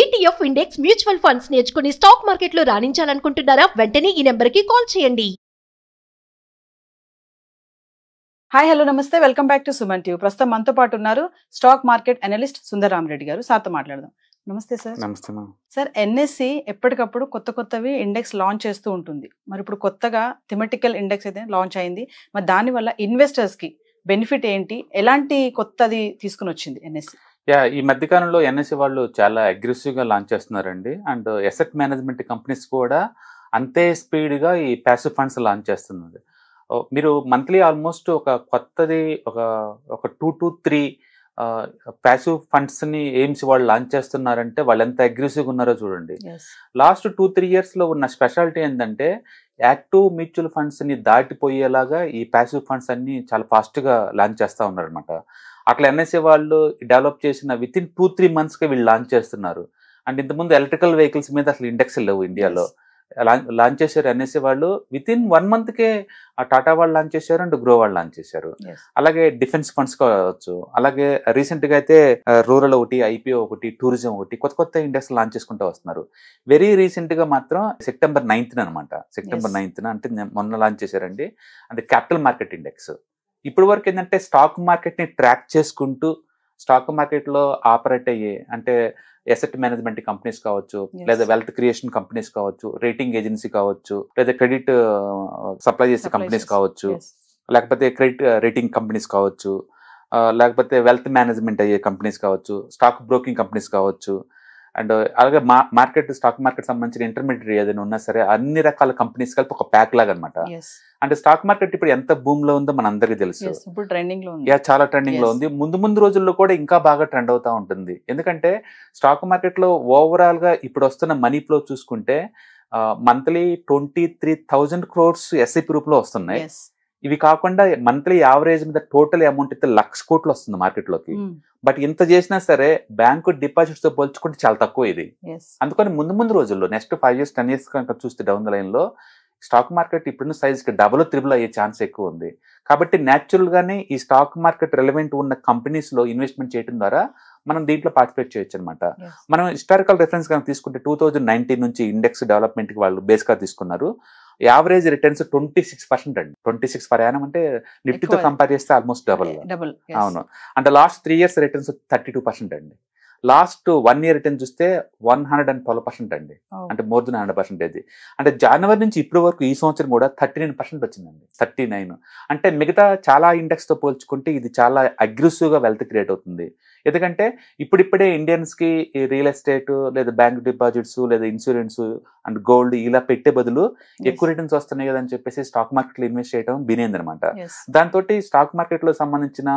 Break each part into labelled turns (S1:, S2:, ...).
S1: ETF index mutual funds నేర్చుకుని stock మార్కెట్లో రాణించాలనుకుంటున్నారా వెంటనే ఈ నెంబర్కి కాల్ చేయండి హాయ్ హలో నమస్తే welcome back to Suman TV ప్రస్తుతం మనతో పాటు ఉన్నారు stock market analyst Sundararam Reddy గారు సార్తో మాట్లాడదాం నమస్తే సార్ నమస్తే సార్ ఎన్ఎస్సి e ఎప్పటికప్పుడు కొత్త కొత్తవి ఇండెక్స్ లాంచ్ చేస్తూ ఉంటుంది మరి ఇప్పుడు కొత్తగా థిమెటికల్ ఇండెక్స్ అయితే లాంచ్ అయింది మరి దానివల్ల ఇన్వెస్టర్స్కి బెనిఫిట్ ఏంటి ఎలాంటి కొత్తది తీసుకుని వచ్చింది ఎన్ఎస్సి
S2: యా ఈ మధ్యకాలంలో ఎన్ఎస్సి వాళ్ళు చాలా అగ్రెసివ్గా లాంచ్ చేస్తున్నారండి అండ్ ఎసెట్ మేనేజ్మెంట్ కంపెనీస్ కూడా అంతే స్పీడ్గా ఈ ప్యాసివ్ ఫండ్స్ లాంచ్ చేస్తున్నది మీరు మంత్లీ ఆల్మోస్ట్ ఒక కొత్తది ఒక ఒక టూ టు త్రీ ప్యాసివ్ ఫండ్స్ని ఎయిమ్స్ వాళ్ళు లాంచ్ చేస్తున్నారంటే వాళ్ళు ఎంత అగ్రెసివ్గా ఉన్నారో చూడండి లాస్ట్ టూ త్రీ ఇయర్స్లో ఉన్న స్పెషాలిటీ ఏంటంటే యాక్టివ్ మ్యూచువల్ ఫండ్స్ని దాటిపోయేలాగా ఈ ప్యాసివ్ ఫండ్స్ అన్ని చాలా ఫాస్ట్గా లాంచ్ చేస్తూ ఉన్నారనమాట అట్లా ఎన్ఎస్ఏ వాళ్ళు డెవలప్ చేసిన విత్ ఇన్ టూ త్రీ కి వీళ్ళు లాంచ్ చేస్తున్నారు అండ్ ఇంతకుముందు ఎలక్ట్రికల్ వెహికల్స్ మీద అసలు ఇండెక్స్ లేవు ఇండియాలో లాంచ్ చేశారు ఎన్ఎస్ఏ వాళ్ళు విత్ ఇన్ వన్ మంత్కే ఆ టాటా వాళ్ళు లాంచ్ చేశారు అండ్ గ్రో వాళ్ళు లాంచ్ చేశారు అలాగే డిఫెన్స్ ఫండ్స్ కావచ్చు అలాగే రీసెంట్గా అయితే రూరల్ ఒకటి ఐపీఓ ఒకటి టూరిజం ఒకటి కొత్త కొత్త ఇండెక్స్ లాంచ్ చేసుకుంటూ వస్తున్నారు వెరీ రీసెంట్గా మాత్రం సెప్టెంబర్ నైన్త్న అనమాట సెప్టెంబర్ నైన్త్ అంటే మొన్న లాంచ్ చేశారండి అంటే క్యాపిటల్ మార్కెట్ ఇండెక్స్ ఇప్పుడు వరకు ఏంటంటే స్టాక్ మార్కెట్ని ట్రాక్ చేసుకుంటూ స్టాక్ మార్కెట్లో ఆపరేట్ అయ్యే అంటే ఎసెట్ మేనేజ్మెంట్ కంపెనీస్ కావచ్చు లేదా వెల్త్ క్రియేషన్ కంపెనీస్ కావచ్చు రేటింగ్ ఏజెన్సీ uh, కావచ్చు లేదా క్రెడిట్ సప్లై చేసే కంపెనీస్ కావచ్చు లేకపోతే క్రెడిట్ రేటింగ్ కంపెనీస్ కావచ్చు లేకపోతే వెల్త్ మేనేజ్మెంట్ అయ్యే కంపెనీస్ కావచ్చు స్టాక్ బ్రోకింగ్ కంపెనీస్ కావచ్చు అండ్ అలాగే మా మార్కెట్ స్టాక్ మార్కెట్ సంబంధించిన ఇంటర్మీడియట్ ఏదైనా ఉన్నా సరే అన్ని రకాల కంపెనీస్ కలిపి ఒక ప్యాక్ లాగా అనమాట అంటే స్టాక్ మార్కెట్ ఇప్పుడు ఎంత భూమిలో ఉందో మన అందరికీ తెలుసు
S1: ట్రెండింగ్ యా
S2: చాలా ట్రెండింగ్ లో ఉంది ముందు ముందు రోజుల్లో కూడా ఇంకా బాగా ట్రెండ్ అవుతా ఉంటుంది ఎందుకంటే స్టాక్ మార్కెట్ లో ఓవరాల్ గా ఇప్పుడు వస్తున్న మనీ ఫ్లో చూసుకుంటే monthly twenty three thousand crores SIP e రూప్ లో వస్తున్నాయి ఇవి కాకుండా మంత్లీ యావరేజ్ మీద టోటల్ అమౌంట్ అయితే లక్ష కోట్లు వస్తుంది మార్కెట్ లోకి బట్ hmm. ఇంత చేసినా సరే బ్యాంకు డిపాజిట్స్ తో పోల్చుకుంటే చాలా తక్కువ ఇది అందుకని ముందు ముందు రోజుల్లో next five years ten years కనుక చూస్తే డౌన్ ద లైన్ లో స్టాక్ మార్కెట్ ఇప్పుడున్న కి డబుల్ త్రిబుల్ అయ్యే ఛాన్స్ ఎక్కువ ఉంది కాబట్టి గానే ఈ స్టాక్ మార్కెట్ రెలవెంట్ ఉన్న కంపెనీస్ లో ఇన్వెస్ట్మెంట్ చేయడం ద్వారా మనం దీంట్లో పార్టిసిపేట్ చేయొచ్చు అనమాట మనం హిస్టారికల్ రిఫరెన్స్ కనుక తీసుకుంటే టూ థౌజండ్ నైన్టీన్ నుంచి ఇండెక్స్ కి వాళ్ళు బేస్ గా తీసుకున్నారు average returns twenty six percent అండి ట్వంటీ సిక్స్ యానం అంటే నిఫ్టీతో కంపేర్ చేస్తే ఆల్మోస్ట్ డబుల్ డబుల్ అవును అంటే last three years returns thirty two percent అండి లాస్ట్ వన్ ఇయర్ రిటర్న్ చూస్తే one hundred and twelve percent అండి అంటే మోర్ దెన్ హండ్రెడ్ పర్సెంటేజ్ అంటే జనవరి నుంచి ఇప్పటి వరకు ఈ సంవత్సరం కూడా థర్టీ నైన్ పర్సెంట్ వచ్చిందండి థర్టీ నైన్ అంటే మిగతా చాలా ఇండెక్స్తో పోల్చుకుంటే ఇది చాలా అగ్రెసివ్గా వెల్త్ క్రియేట్ అవుతుంది ఎందుకంటే ఇప్పుడిప్పుడే ఇండియన్స్కి కి రియల్ ఎస్టేట్ లేదా బ్యాంక్ డిపాజిట్స్ లేదా ఇన్సూరెన్స్ అండ్ గోల్డ్ ఇలా పెట్టే బదులు ఎక్కువ రిటర్న్స్ వస్తున్నాయి కదా అని చెప్పేసి స్టాక్ మార్కెట్లో ఇన్వెస్ట్ చేయడం బినేంది అనమాట దాంతో స్టాక్ మార్కెట్లో సంబంధించిన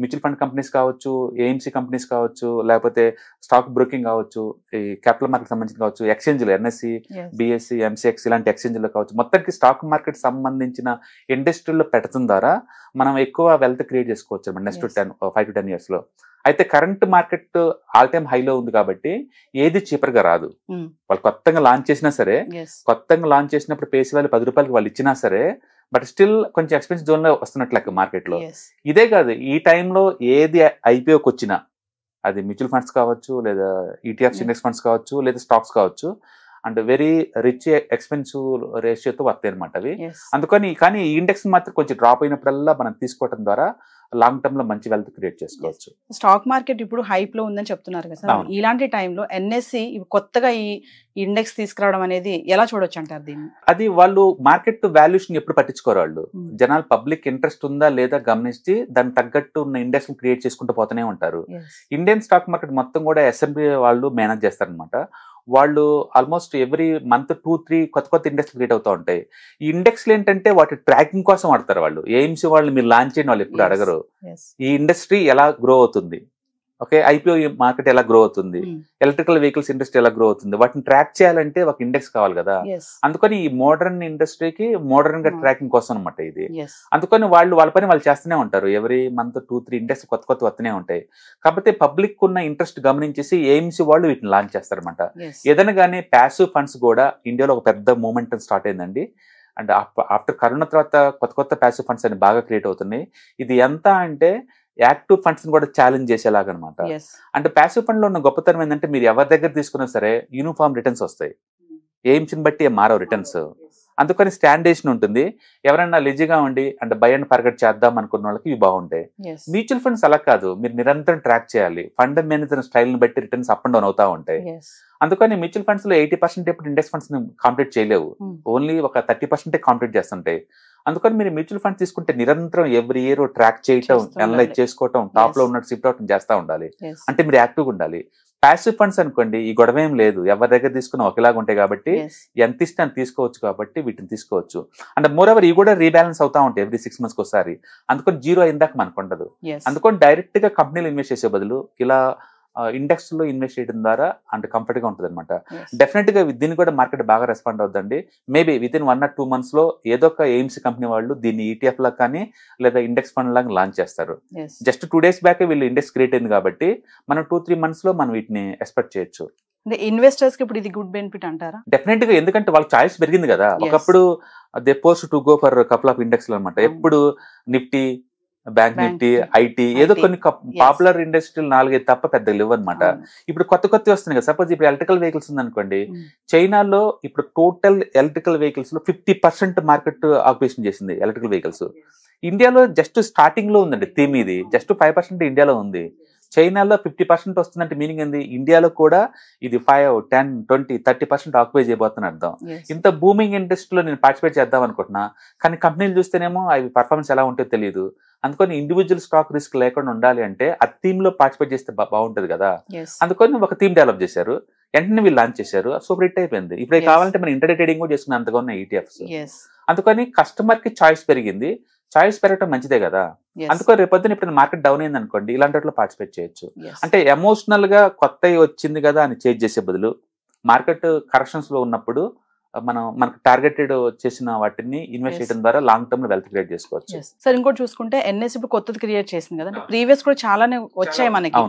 S2: మ్యూచువల్ ఫండ్ కంపెనీస్ కావచ్చు ఏఎంసీ కంపెనీస్ కావచ్చు లేకపోతే స్టాక్ బ్రోకింగ్ కావచ్చు ఈ క్యాపిటల్ మార్కెట్ సంబంధించిన కావచ్చు ఎక్స్చేంజ్లు ఎన్ఎస్సి బిఎస్సి ఎంసీఎక్స్ ఇలాంటి ఎక్స్చేంజ్లు కావచ్చు మొత్తానికి స్టాక్ మార్కెట్ సంబంధించిన ఇండస్ట్రీలో పెట్టడం ద్వారా మనం ఎక్కువ వెల్త్ క్రియేట్ చేసుకోవచ్చు మన next ten five to ten years లో అయితే కరెంట్ మార్కెట్ ఆల్ టైమ్ హైలో ఉంది కాబట్టి ఏది చీపర్ గా రాదు hmm. వాళ్ళు కొత్తగా లాంచ్ చేసినా సరే కొత్తగా లాంచ్ చేసినప్పుడు పేసి వాళ్ళు పది రూపాయలకి వాళ్ళు ఇచ్చినా సరే బట్ స్టిల్ కొంచెం ఎక్స్పెన్సివ్ జోన్ లో వస్తున్నట్లు మార్కెట్ లో ఇదే కాదు ఈ టైంలో ఏది ఐపీఓకి వచ్చినా అది మ్యూచువల్ ఫండ్స్ కావచ్చు లేదా ఈటీఎఫ్స్ e ఇండెక్స్ ఫండ్స్ కావచ్చు లేదా స్టాక్స్ కావచ్చు అండ్ వెరీ రిచ్ ఎక్స్పెన్సివ్ రేషియోతో వస్తాయి అనమాట అవి అందుకని కానీ ఇండెక్స్ మాత్రం కొంచెం డ్రాప్ అయినప్పుడల్లా మనం తీసుకోవడం ద్వారా లాంగ్ టర్మ్ లో మంచి వెల్త్ క్రియేట్ చేసుకోవచ్చు
S1: స్టాక్ మార్కెట్ ఇప్పుడు హైప్ లో ఉందని చెప్తున్నారు కదా ఇలాంటి టైంలో ఎన్ఎస్సి కొత్తగా ఈ ఇండెక్స్ తీసుకురావడం అనేది ఎలా చూడొచ్చు అంటారు దీన్ని
S2: అది వాళ్ళు మార్కెట్ వాల్యూషన్ ఎప్పుడు పట్టించుకోరు వాళ్ళు hmm. జనాలు పబ్లిక్ ఇంట్రెస్ట్ ఉందా లేదా గమనించి దాని తగ్గట్టు ఉన్న ఇండెక్స్ క్రియేట్ చేసుకుంటూ పోతూనే ఉంటారు ఇండియన్ స్టాక్ మార్కెట్ మొత్తం కూడా అసెంబ్లీ వాళ్ళు మేనేజ్ చేస్తారనమాట వాళ్ళు almost every month two three కొత్త కొత్త ఇండెక్స్లు క్రియేట్ అవుతూ ఉంటాయి ఈ ఇండెక్స్లు ఏంటంటే వాటి ట్రాకింగ్ కోసం ఆడతారు వాళ్ళు ఎయిమ్స్ వాళ్ళు మీరు లాంచ్ చేయని వాళ్ళు ఎప్పుడు అడగరు ఈ ఇండస్ట్రీ ఎలా గ్రో అవుతుంది ఓకే ఐపీఓ మార్కెట్ ఎలా గ్రో అవుతుంది hmm. ఎలక్ట్రికల్ వెహికల్స్ ఇండస్ట్రీ ఎలా గ్రో అవుతుంది వాటిని ట్రాక్ చేయాలంటే ఒక ఇండెక్స్ కావాలి కదా అందుకని ఈ మోడర్న్ ఇండస్ట్రీకి మోడర్న్ గా ట్రాకింగ్ కోసం అనమాట ఇది అందుకని వాళ్ళు వాళ్ళ పని వాళ్ళు చేస్తూనే ఉంటారు every month two three index కొత్త కొత్త వస్తూనే ఉంటాయి కాకపోతే పబ్లిక్ ఉన్న ఇంట్రెస్ట్ గమనించేసి ఎయిమ్స్ వాళ్ళు వీటిని లాంచ్ చేస్తారనమాట ఏదైనా కానీ ప్యాసివ్ ఫండ్స్ కూడా ఇండియాలో ఒక పెద్ద మూమెంట్ స్టార్ట్ అయిందండి అండ్ ఆఫ్టర్ కరోనా తర్వాత కొత్త కొత్త ప్యాసివ్ ఫండ్స్ అని బాగా క్రియేట్ అవుతున్నాయి ఇది ఎంత అంటే యాక్టివ్ ఫండ్స్ కూడా ఛాలెంజ్ చేసేలాగా అనమాట అంటే ప్యాసివ్ ఫండ్ లో ఉన్న గొప్పతనం ఏంటంటే మీరు ఎవరి దగ్గర తీసుకున్నా సరే యూనిఫామ్ రిటర్న్స్ వస్తాయి ఎయిమ్స్ని hmm. బట్టి మారవు రిటర్న్స్ అందుకని స్టాండేషన్ ఉంటుంది ఎవరైనా లిజీగా ఉండి అంటే బై అండ్ పర్గట్ చేద్దాం అనుకున్న వాళ్ళకి ఇవి బాగుంటాయి మ్యూచువల్ ఫండ్స్ అలా కాదు మీరు నిరంతరం ట్రాక్ చేయాలి ఫండ్ మేనేజర్ స్టైల్ని బట్టి రిటర్న్స్ అప్ అండ్ డౌన్ అవుతా ఉంటాయి అందుకని మ్యూచువల్ ఫండ్స్ లో ఎయిటీ పర్సెంట్ ఇప్పుడు ఇండెక్స్ ఫండ్స్ కంప్లీట్ చేయలేవు hmm. ఓన్లీ ఒక థర్టీ పర్సెంటే కంప్లీట్ చేస్తుంటాయి అందుకని మీరు మ్యూచువల్ ఫండ్ తీసుకుంటే నిరంతరం ఎవ్రీ ఇయర్ ట్రాక్ చేయటం అనలైజ్ చేసుకోవటం టాప్ లో ఉన్నట్టు షిఫ్ట్ అవటం చేస్తూ ఉండాలి అంటే మీరు యాక్టివ్గా ఉండాలి ప్యాసివ్ ఫండ్స్ అనుకోండి ఈ గొడవ ఏం లేదు ఎవరి దగ్గర తీసుకున్నా ఒకేలాగా ఉంటాయి కాబట్టి ఎంత ఇష్టం తీసుకోవచ్చు కాబట్టి వీటిని తీసుకోవచ్చు అండ్ మోర్ ఎవర్ ఇవి కూడా రీబ్యాలెన్స్ అవుతా ఉంటాయి ఎవ్రీ సిక్స్ మంత్స్కి ఒకసారి అందుకని జీరో అయిందాక మనకు ఉండదు అందుకని డైరెక్ట్ గా కంపెనీలు ఇన్వెస్ట్ చేసే బదులు ఇలా ఇండెక్స్ లో ఇన్వెస్ట్ చేయడం ద్వారా అంటే కంఫర్ట్ గా ఉంటుంది అనమాట గా దీన్ని కూడా మార్కెట్ బాగా రెస్పాండ్ అవుతుందండి maybe within one or two months లో ఏదో ఒక ఎయిమ్స్ కంపెనీ వాళ్ళు దీన్ని ఈటీఎఫ్ e లా కానీ లేదా ఇండెక్స్ ఫండ్ లాగా లాంచ్ చేస్తారు జస్ట్ టూ డేస్ బ్యాక్ వీళ్ళు ఇండెక్స్ క్రియేట్ అయింది కాబట్టి మనం టూ త్రీ మంత్స్ లో మనం వీటిని ఎక్స్పెక్ట్ చేయొచ్చు
S1: ఇన్వెస్టర్స్ కి ఇప్పుడు ఇది గుడ్ బెనిఫిట్ అంటారా
S2: డెఫినెట్ గా ఎందుకంటే వాళ్ళ చాయిస్ పెరిగింది కదా ఒకప్పుడు they post to go for couple of index అనమాట ఎప్పుడు నిఫ్టీ బ్యాంక్ నిఫ్టీ ఐటీ ఏదో కొన్ని పాపులర్ ఇండస్ట్రీలు నాలుగైదు తప్ప పెద్ద అనమాట ఇప్పుడు కొత్త కొత్త వస్తున్నాయి కదా సపోజ్ ఇప్పుడు ఎలక్ట్రికల్ వెహికల్స్ ఉందనుకోండి చైనాలో ఇప్పుడు టోటల్ ఎలక్ట్రికల్ వెహికల్స్ లో ఫిఫ్టీ పర్సెంట్ మార్కెట్ ఆక్యుపేషన్ చేసింది ఎలక్ట్రికల్ వెహికల్స్ ఇండియాలో జస్ట్ స్టార్టింగ్ లో ఉందండి థీమ్ ఇది జస్ట్ ఫైవ్ పర్సెంట్ ఇండియాలో ఉంది చైనాలో ఫిఫ్టీ పర్సెంట్ వస్తుందంటే మీనింగ్ ఏంది ఇండియాలో కూడా ఇది five ten twenty thirty percent occupy చేయబోతున్న అర్థం ఇంత బూమింగ్ ఇండస్ట్రీలో నేను పార్టిసిపేట్ చేద్దాం అనుకుంటున్నా కానీ కంపెనీలు చూస్తేనేమో అవి పర్ఫార్మెన్స్ ఎలా ఉంటుందో తెలియదు అందుకని ఇండివిజువల్ స్టాక్ రిస్క్ లేకుండా ఉండాలి అంటే ఆ థీమ్ లో పార్టిసిపేట్ చేస్తే బాగుంటది కదా అందుకని ఒక థీమ్ డెవలప్ చేశారు వెంటనే వీళ్ళు లాంచ్ చేశారు సో హిట్ అయిపోయింది ఇప్పుడు కావాలంటే మనం ఇంటర్నెట్ ట్రేడింగ్ కూడా చేసుకున్నాం అంతగా ఉన్న ఈటీఎఫ్స్ e అందుకని కస్టమర్ కి చాయిస్ పెరిగింది చాయిస్ పెరగటం మంచిదే కదా అందుకని రేపొద్దున ఇప్పుడు మార్కెట్ డౌన్ అయింది అనుకోండి ఇలాంటి వాటిలో పార్టిసిపేట్ చేయొచ్చు అంటే ఎమోషనల్ గా కొత్త వచ్చింది కదా అని చేంజ్ చేసే బదులు మార్కెట్ కరెక్షన్స్ లో ఉన్నప్పుడు మనం మనకు టార్గెటెడ్ చేసిన వాటిని ఇన్వెస్ట్ చేయడం ద్వారా లాంగ్ టర్మ్ వెల్త్ క్రియేట్ చేసుకోవచ్చు
S1: సార్ ఇంకోటి చూసుకుంటే ఎన్ఎస్ e ఇప్పుడు కొత్తది క్రియేట్ చేసింది కదా ప్రీవియస్ కూడా చాలానే వచ్చాయి మనకి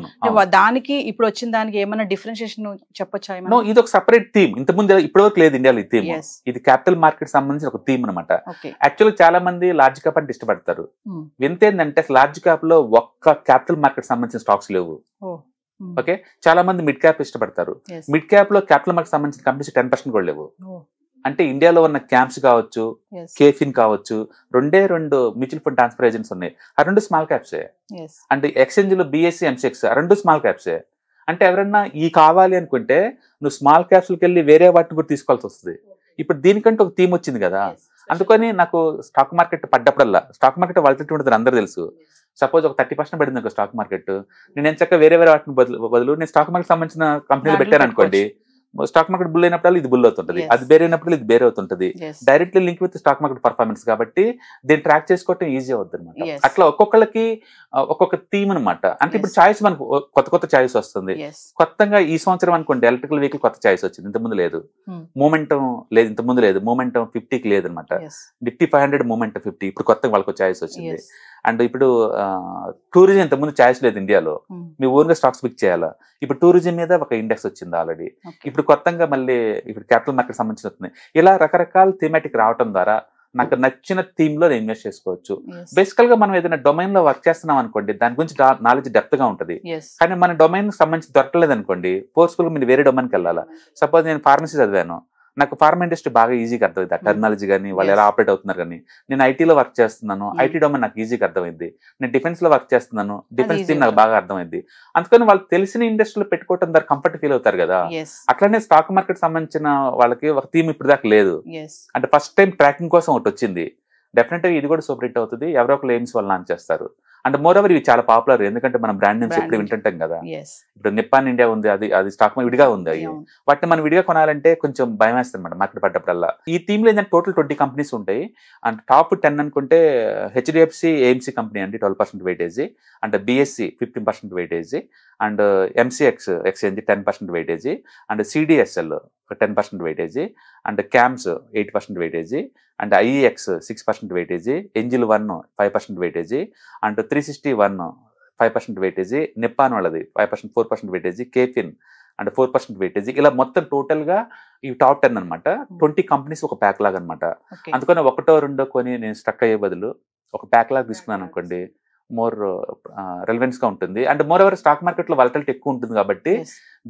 S1: దానికి ఇప్పుడు వచ్చిన దానికి ఏమైనా డిఫరెన్షియేషన్ చెప్పొచ్చా
S2: ఇది ఒక సెపరేట్ థీమ్ ముందు ఇప్పటివరకు లేదు ఇండియాలో ఈ థీమ్ ఇది క్యాపిటల్ మార్కెట్ సంబంధించిన ఒక థీమ్ అనమాట యాక్చువల్ చాలా మంది లార్జ్ క్యాప్ అంటే ఇష్టపడతారు వింత hmm. ఏంటంటే లార్జ్ క్యాప్ లో ఒక్క క్యాపిటల్ మార్కెట్ సంబంధించిన స్టాక్స్ లేవు Hmm. ఓకే చాలా మంది మిడ్ క్యాప్ ఇష్టపడతారు మిడ్ క్యాప్ లో క్యాపిటల్ మార్క్ సంబంధించిన కంపెనీస్ టెన్ పర్సెంట్ కూడా లేవు oh. అంటే ఇండియాలో ఉన్న క్యాంప్స్ కావచ్చు కేఫిన్ కావచ్చు రెండే రెండు మ్యూచువల్ ఫండ్ ట్రాన్స్ఫర్ ఏజెంట్స్ ఉన్నాయి ఆ రెండు స్మాల్ క్యాప్సే అంటే ఎక్స్చేంజ్ లో బిఎస్సి ఎంసీఎక్స్ e, ఆ రెండు స్మాల్ క్యాప్స్ అంటే ఎవరన్నా ఈ కావాలి అనుకుంటే నువ్వు స్మాల్ క్యాప్స్ వెళ్ళి వేరే వాటిని కూడా తీసుకోవాల్సి వస్తుంది ఇప్పుడు దీనికంటే ఒక థీమ్ వచ్చింది కదా అందుకని నాకు స్టాక్ మార్కెట్ పడ్డప్పుడల్లా స్టాక్ మార్కెట్ వాళ్ళతో ఉంటుంది అందరూ తెలుసు సపోజ్ ఒక థర్టీ పర్సెంట్ పడింది స్టాక్ మార్కెట్ నేను ఎంత వేరే వేరే వాటిని బదులు బదులు నేను స్టాక్ మార్కెట్ సంబంధించిన కంపెనీలు పెట్టాను అనుకోండి స్టాక్ మార్కెట్ బుల్ అయినప్పుడు ఇది బుల్ అవుతుంటది అది బేర్ అయినప్పుడు ఇది బేర్ అవుతుంటది directly link with stock market performance కాబట్టి దీన్ని ట్రాక్ చేసుకోవటం ఈజీ అవుతుంది అనమాట అట్లా ఒక్కొక్కరికి ఒక్కొక్క థీమ్ అనమాట అంటే ఇప్పుడు చాయిస్ మనకు కొత్త కొత్త చాయిస్ వస్తుంది కొత్తగా ఈ సంవత్సరం అనుకోండి ఎలక్ట్రికల్ వెహికల్ కొత్త చాయిస్ వచ్చింది ఇంతకుముందు లేదు మూమెంటం hmm. లేదు ఇంతకుముందు లేదు మూమెంటం ఫిఫ్టీకి లేదనమాట Nifty five hundred moment fifty ఇప్పుడు కొత్త వాళ్ళకి చాయిస్ వచ్చింది అండ్ ఇప్పుడు టూరిజం ఇంతకుముందు ఛాయిస్ లేదు ఇండియాలో మీ ఊరుగా స్టాక్స్ పిక్ చేయాలా ఇప్పుడు టూరిజం మీద ఒక ఇండెక్స్ వచ్చింది ఆల్రెడీ ఇప్పుడు కొత్తగా మళ్ళీ ఇప్పుడు క్యాపిటల్ మార్కెట్ సంబంధించి వస్తుంది ఇలా రకరకాల థీమాటిక్ రావటం ద్వారా నాకు నచ్చిన థీమ్ లో ఇన్వెస్ట్ చేసుకోవచ్చు బేసికల్ గా మనం ఏదైనా డొమైన్ లో వర్క్ చేస్తున్నాం అనుకోండి దాని గురించి నాలెడ్జ్ డెప్త్ గా ఉంటుంది కానీ మన డొమైన్ సంబంధించి దొరకలేదు అనుకోండి ఫోర్స్ఫుల్ మీరు వేరే డొమైన్కి వెళ్ళాలా mm. సపోజ్ నేను ఫార్మసీ చదివాను నాకు ఫార్మా ఇండస్ట్రీ బాగా ఈజీగా అర్థమైంది ఆ టెర్నాలజీ hmm. కానీ వాళ్ళు ఎలా ఆపరేట్ అవుతున్నారు కానీ నేను ఐటీలో వర్క్ చేస్తున్నాను ఐటీ hmm. డొమైన్ నాకు ఈజీగా అర్థమైంది నేను డిఫెన్స్ లో వర్క్ చేస్తున్నాను డిఫెన్స్ టీమ్ నాకు బాగా అర్థమైంది అందుకని వాళ్ళు తెలిసిన ఇండస్ట్రీలో పెట్టుకోవటం దాని కంఫర్ట్ ఫీల్ అవుతారు కదా అట్లానే స్టాక్ మార్కెట్ సంబంధించిన వాళ్ళకి ఒక థీమ్ ఇప్పుడు దాకా లేదు అంటే ఫస్ట్ టైం ట్రాకింగ్ కోసం ఒకటి వచ్చింది డెఫినెట్గా ఇది కూడా సూపర్ హిట్ అవుతుంది ఎవరో ఒకరు ఎయిమ్స్ వాళ్ళు లాంచ్ చేస్తారు అండ్ మోర్ ఓవర్ ఇవి చాలా పాపులర్ ఎందుకంటే మనం బ్రాండ్ నేమ్స్ ఎప్పుడు వింటుంటాం కదా ఇప్పుడు నిప్పాన్ ఇండియా ఉంది అది అది స్టాక్ విడిగా ఉంది అవి వాటిని మనం విడిగా కొనాలంటే కొంచెం భయం వేస్తుంది అనమాట మార్కెట్ పడ్డప్పుడల్లా ఈ థీమ్ లో ఏంటంటే టోటల్ ట్వంటీ కంపెనీస్ ఉంటాయి అండ్ టాప్ టెన్ అనుకుంటే హెచ్డిఎఫ్సి ఏఎంసీ కంపెనీ అండి twelve percent weightage and BSE fifteen percent weightage and MCX exchange ten percent weightage and CDSL ten percent weightage and CAMS eight percent weightage and IEX six percent weightage Angel One five percent weightage and three sixty one five percent weightage Nippon వాళ్ళది five percent four percent weightage KFin and four percent weightage ఇలా మొత్తం total గా ఈ top ten అనమాట twenty companies ఒక pack లాగా అనమాట అందుకని ఒకటో రెండో కొని నేను స్ట్రక్ అయ్యే బదులు ఒక ప్యాక్ లాగా తీసుకున్నాను అనుకోండి మోర్ uh, గా ఉంటుంది అండ్ మోర్ ఎవర్ స్టాక్ మార్కెట్లో వాలటాలిటీ ఎక్కువ ఉంటుంది కాబట్టి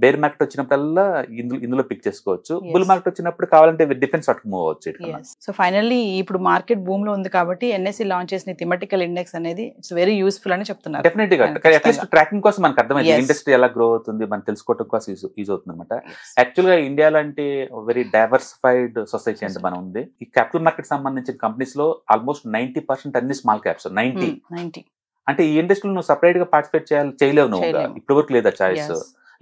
S2: బేర్ మార్కెట్ వచ్చినప్పుడల్లా ఇందులో ఇందులో పిక్ చేసుకోవచ్చు బుల్ మార్కెట్ వచ్చినప్పుడు కావాలంటే డిఫెన్స్ అటు మూవ్ అవచ్చు
S1: సో ఫైనల్లీ ఇప్పుడు మార్కెట్ భూమిలో ఉంది కాబట్టి ఎన్ఎస్సి లాంచ్ చేసిన థిమటికల్ ఇండెక్స్ అనేది ఇట్స్ వెరీ యూస్ఫుల్ అని చెప్తున్నారు
S2: గా అట్లీస్ట్ ట్రాకింగ్ కోసం మనకు అర్థమైంది ఇండస్ట్రీ ఎలా గ్రో అవుతుంది మనం తెలుసుకోవడం కోసం యూజ్ అవుతుంది అనమాట గా ఇండియా లాంటి వెరీ డైవర్సిఫైడ్ సొసైటీ అంటే మనం ఉంది ఈ క్యాపిటల్ మార్కెట్ సంబంధించిన కంపెనీస్ లో ఆల్మోస్ట్ నైన్టీ పర్సెంట్ అన్ని స్మాల్ క్యాప్స్ నైన్టీ నైన్టీ అంటే ఈ ఇండస్ట్రీలో నువ్వు సపరేట్ గా పార్టిసిపేట్ చేయాలి చేయలేవు నువ్వు ఇప్పటి వరకు లేదా చాయిస్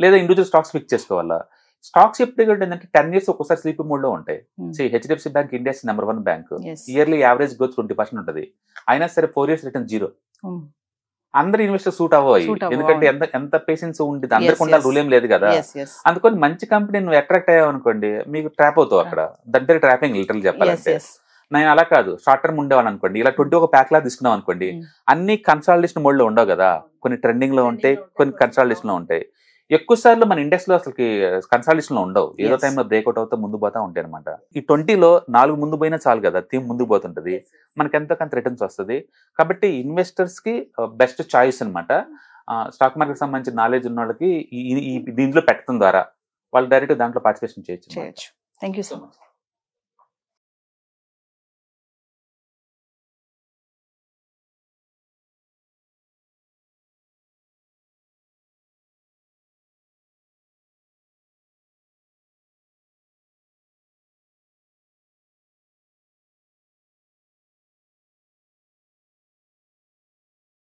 S2: లేదా ఇండివిజువల్ స్టాక్స్ ఫిక్స్ చేసుకోవాలా స్టాక్స్ ఎప్పుడు ఏంటంటే టెన్ ఇయర్స్ ఒకసారి స్లీపింగ్ మోడ్ లో ఉంటాయి HDFC bank India number one bank yearly average growth twenty percent ఉంటుంది అయినా సరే ఫోర్ ఇయర్స్ రిటర్న్ జీరో అందరు ఇన్వెస్టర్ సూట్ అవ్వాలి ఎందుకంటే ఎంత ఎంత పేషెన్స్ ఉండేది అందరికి ఉండాలి రూల్ ఏం లేదు కదా అందుకని మంచి కంపెనీ నువ్వు అట్రాక్ట్ అయ్యావు అనుకోండి మీకు ట్రాప్ అవుతావు అక్కడ దగ్గర ట్రాపింగ్ లిటరల్ చెప్పాలంటే నేను అలా కాదు షార్ట్ టర్మ్ ఉండేవాళ్ళు అనుకోండి ఇలా ట్వంటీ ఒక ప్యాక్ లా తీసుకున్నాం అనుకోండి అన్ని కన్సాలిడేషన్ మోడ్ లో ఉండవు కదా కొన్ని ట్రెండింగ్ లో ఉంటాయి కొన్ని కన్సాలిడేషన్ లో ఉంటాయి ఎక్కువ సార్లు మన ఇండెక్స్ లో అసలు కన్సల్టేషన్ లో ఉండవు ఏదో టైంలో బ్రేక్అవుట్ అవుతా ముందు పోతా ఉంటాయి అనమాట ఈ ట్వంటీలో నాలుగు ముందు పోయినా చాలు కదా థీమ్ ముందు పోతుంటది మనకి ఎంతో కొంత రిటర్న్స్ వస్తుంది కాబట్టి ఇన్వెస్టర్స్ కి బెస్ట్ చాయిస్ అనమాట స్టాక్ మార్కెట్ సంబంధించిన నాలెడ్జ్ ఉన్న వాళ్ళకి దీంట్లో పెట్టడం ద్వారా వాళ్ళు డైరెక్ట్ దాంట్లో పార్టిసిపేషన్ చేయొచ్చు
S1: థ్యాంక్ యూ సో మచ్